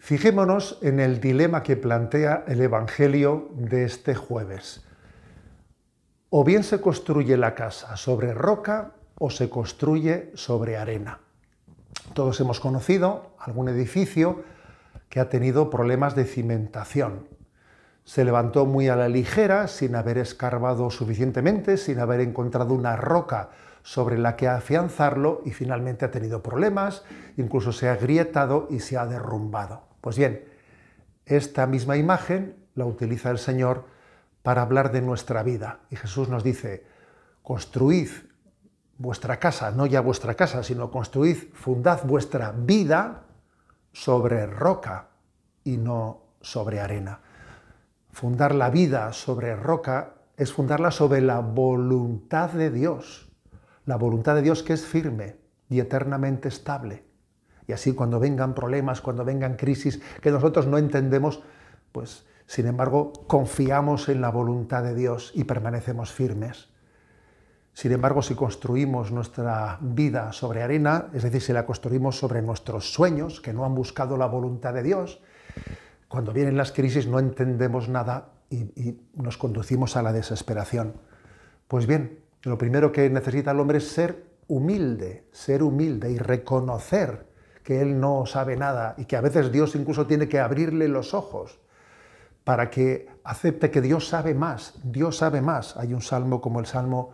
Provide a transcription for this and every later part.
Fijémonos en el dilema que plantea el Evangelio de este jueves. O bien se construye la casa sobre roca o se construye sobre arena. Todos hemos conocido algún edificio que ha tenido problemas de cimentación. Se levantó muy a la ligera, sin haber escarbado suficientemente, sin haber encontrado una roca sobre la que afianzarlo y finalmente ha tenido problemas, incluso se ha grietado y se ha derrumbado. Pues bien, esta misma imagen la utiliza el Señor para hablar de nuestra vida. Y Jesús nos dice, construid vuestra casa, no ya vuestra casa, sino construid, fundad vuestra vida sobre roca y no sobre arena. Fundar la vida sobre roca es fundarla sobre la voluntad de Dios, la voluntad de Dios que es firme y eternamente estable. Y así cuando vengan problemas, cuando vengan crisis que nosotros no entendemos, pues sin embargo confiamos en la voluntad de Dios y permanecemos firmes. Sin embargo, si construimos nuestra vida sobre arena, es decir, si la construimos sobre nuestros sueños, que no han buscado la voluntad de Dios, cuando vienen las crisis no entendemos nada y, nos conducimos a la desesperación. Pues bien, lo primero que necesita el hombre es ser humilde, ser humilde y reconocer que él no sabe nada y que a veces Dios incluso tiene que abrirle los ojos para que acepte que Dios sabe más, Dios sabe más. Hay un salmo como el Salmo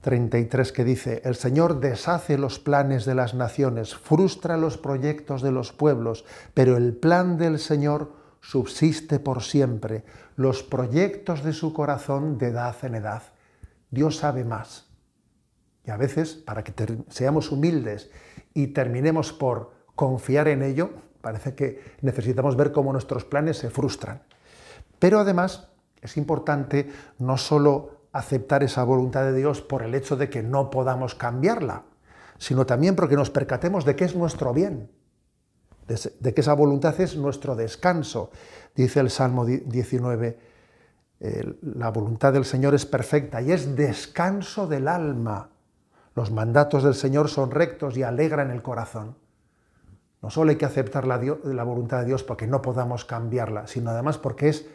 33 que dice, el Señor deshace los planes de las naciones, frustra los proyectos de los pueblos, pero el plan del Señor subsiste por siempre, los proyectos de su corazón de edad en edad. Dios sabe más. Y a veces, para que seamos humildes y terminemos por confiar en ello, parece que necesitamos ver cómo nuestros planes se frustran. Pero además es importante no solo aceptar esa voluntad de Dios por el hecho de que no podamos cambiarla, sino también porque nos percatemos de que es nuestro bien, de que esa voluntad es nuestro descanso. Dice el Salmo 19, la voluntad del Señor es perfecta y es descanso del alma. Los mandatos del Señor son rectos y alegran el corazón. No solo hay que aceptar la, voluntad de Dios porque no podamos cambiarla, sino además porque es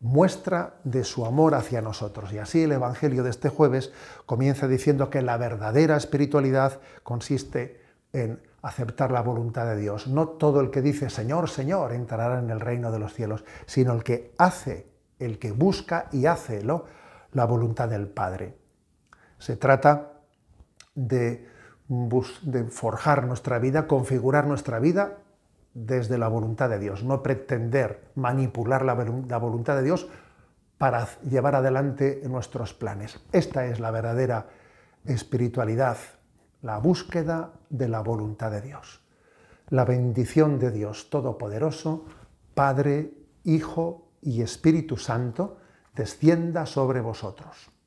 muestra de su amor hacia nosotros. Y así el Evangelio de este jueves comienza diciendo que la verdadera espiritualidad consiste en aceptar la voluntad de Dios. No todo el que dice Señor, Señor entrará en el reino de los cielos, sino el que hace, el que busca y hace la voluntad del Padre. Se trata de, forjar nuestra vida, configurar nuestra vida desde la voluntad de Dios, no pretender manipular la voluntad de Dios para llevar adelante nuestros planes. Esta es la verdadera espiritualidad, la búsqueda de la voluntad de Dios. La bendición de Dios Todopoderoso, Padre, Hijo y Espíritu Santo, descienda sobre vosotros.